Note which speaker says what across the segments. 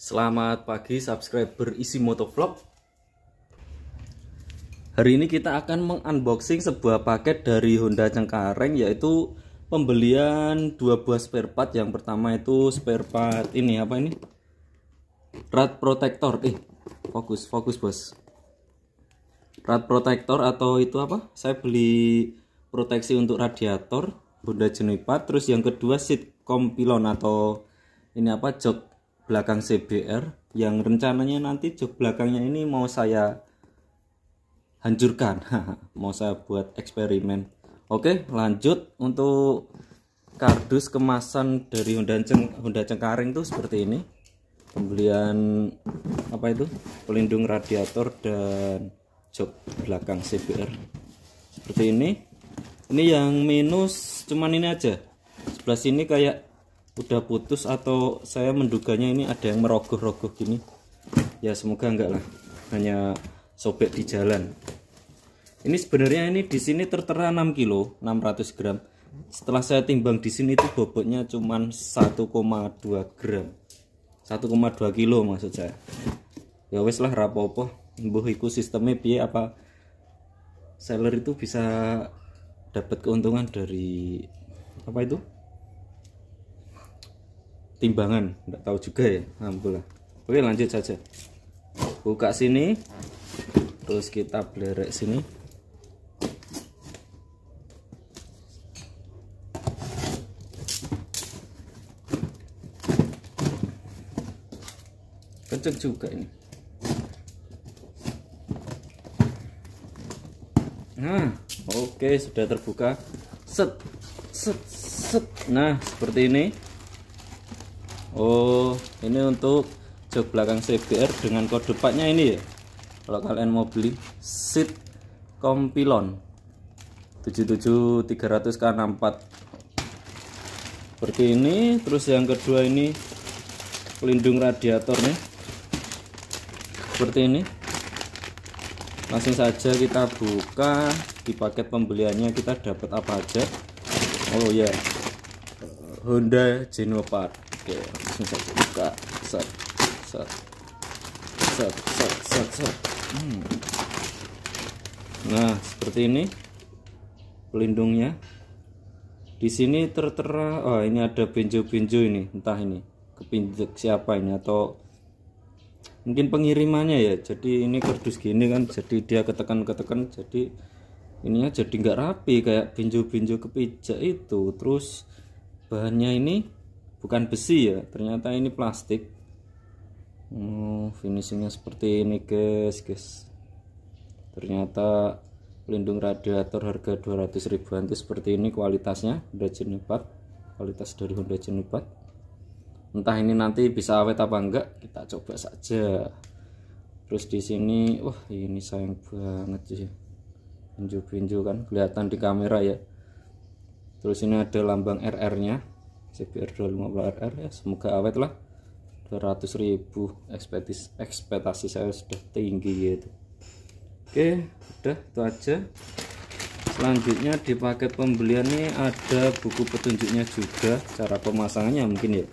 Speaker 1: Selamat pagi subscriber isi motovlog Hari ini kita akan mengunboxing sebuah paket dari Honda Cengkareng Yaitu pembelian dua buah spare part Yang pertama itu spare part ini apa ini Rad protector Eh fokus fokus bos Rad protector atau itu apa Saya beli proteksi untuk radiator Honda Genepart Terus yang kedua seat compilon atau ini apa jok belakang CBR yang rencananya nanti jok belakangnya ini mau saya hancurkan mau saya buat eksperimen oke lanjut untuk kardus kemasan dari Honda, Ceng Honda Cengkaring tuh seperti ini pembelian apa itu pelindung radiator dan jok belakang CBR seperti ini ini yang minus cuman ini aja sebelah sini kayak udah putus atau saya menduganya ini ada yang merogoh-rogoh gini ya semoga enggak lah hanya sobek di jalan ini sebenarnya ini di sini tertera 6 kilo 600 gram setelah saya timbang di sini itu bobotnya cuman 1,2 gram 1,2 kilo maksud saya ya wes lah rapopo mbuh iku sistemnya biaya apa seller itu bisa dapat keuntungan dari apa itu timbangan enggak tahu juga ya nah, lah oke lanjut saja buka sini terus kita belerek sini kenceng juga ini nah oke sudah terbuka set set set nah seperti ini Oh ini untuk jok belakang CBR dengan kode paknya ini ya kalau kalian mau beli seat kompilon 77300K64 seperti ini terus yang kedua ini pelindung radiator nih seperti ini langsung saja kita buka di paket pembeliannya kita dapat apa aja oh ya yeah. Honda Genopart oke langsung saya buka set set set set set set hmm. nah seperti ini pelindungnya di sini tertera oh ini ada benjo-benjo ini entah ini kepinjek siapa ini atau mungkin pengirimannya ya jadi ini kardus gini kan jadi dia ketekan-ketekan jadi ininya jadi nggak rapi kayak benjo-benjo kepijak itu terus bahannya ini bukan besi ya ternyata ini plastik hmm, finishingnya seperti ini guys guys ternyata pelindung radiator harga 200 ribuan itu seperti ini kualitasnya Honda Genipat kualitas dari Honda Genipat entah ini nanti bisa awet apa enggak kita coba saja terus di sini wah ini sayang banget sih pinju-pinju kan kelihatan di kamera ya terus ini ada lambang RR nya CBR 250RR ya semoga awet lah 200.000 ekspektasi ekspektasi saya sudah tinggi gitu oke udah itu aja selanjutnya di paket pembelian ini ada buku petunjuknya juga cara pemasangannya mungkin ya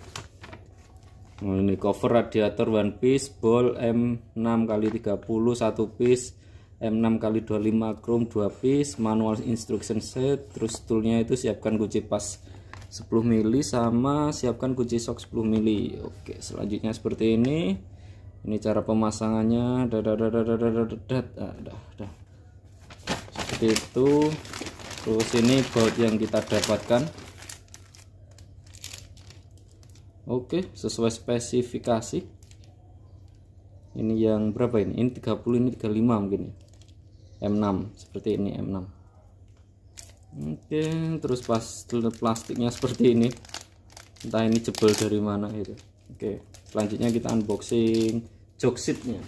Speaker 1: nah, ini cover radiator one piece ball M6 kali 30 satu piece M6 kali 25 chrome 2 piece manual instruction set terus toolnya itu siapkan kunci pas 10 mili sama siapkan kunci sok 10 mili oke selanjutnya seperti ini ini cara pemasangannya seperti itu terus ini baut yang kita dapatkan oke sesuai spesifikasi ini yang berapa ini ini 30 ini 35 mungkin ya M6 seperti ini M6 oke terus pas plastiknya seperti ini entah ini jebol dari mana itu oke selanjutnya kita unboxing joksitnya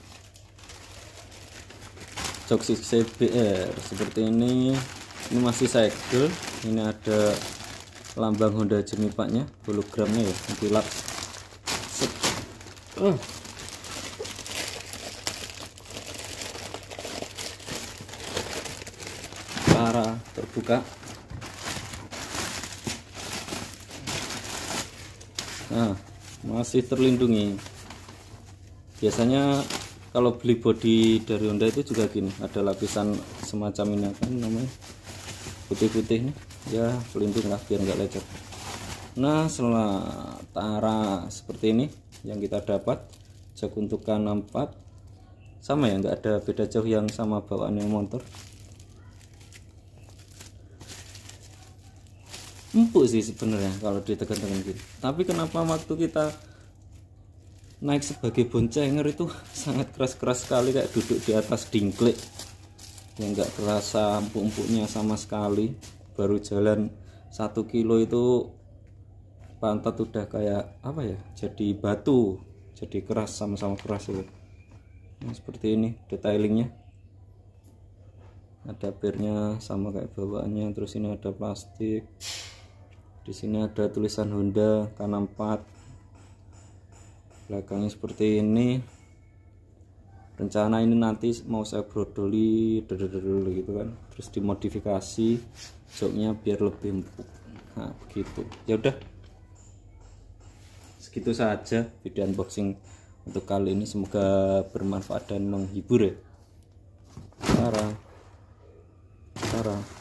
Speaker 1: joksit CBR seperti ini ini masih segel ini ada lambang Honda jemipaknya hologramnya ya kilat. uh. Ah. terbuka nah masih terlindungi biasanya kalau beli body dari Honda itu juga gini ada lapisan semacam ini kan namanya putih-putih nih ya pelindung lah biar nggak lecet nah setelah selatara seperti ini yang kita dapat jak untuk kanan 4 sama ya nggak ada beda jauh yang sama bawaan yang motor empuk sih sebenarnya kalau ditekan-tekan gitu tapi kenapa waktu kita naik sebagai boncenger itu sangat keras-keras sekali kayak duduk di atas dingklik yang nggak terasa empuk-empuknya sama sekali baru jalan satu kilo itu pantat udah kayak apa ya jadi batu jadi keras sama-sama keras itu nah, seperti ini detailingnya ada pirnya sama kayak bawaannya terus ini ada plastik di sini ada tulisan Honda K64 belakangnya seperti ini rencana ini nanti mau saya brodoli dulu gitu kan terus dimodifikasi joknya biar lebih empuk nah begitu ya udah segitu saja video unboxing untuk kali ini semoga bermanfaat dan menghibur ya sekarang sekarang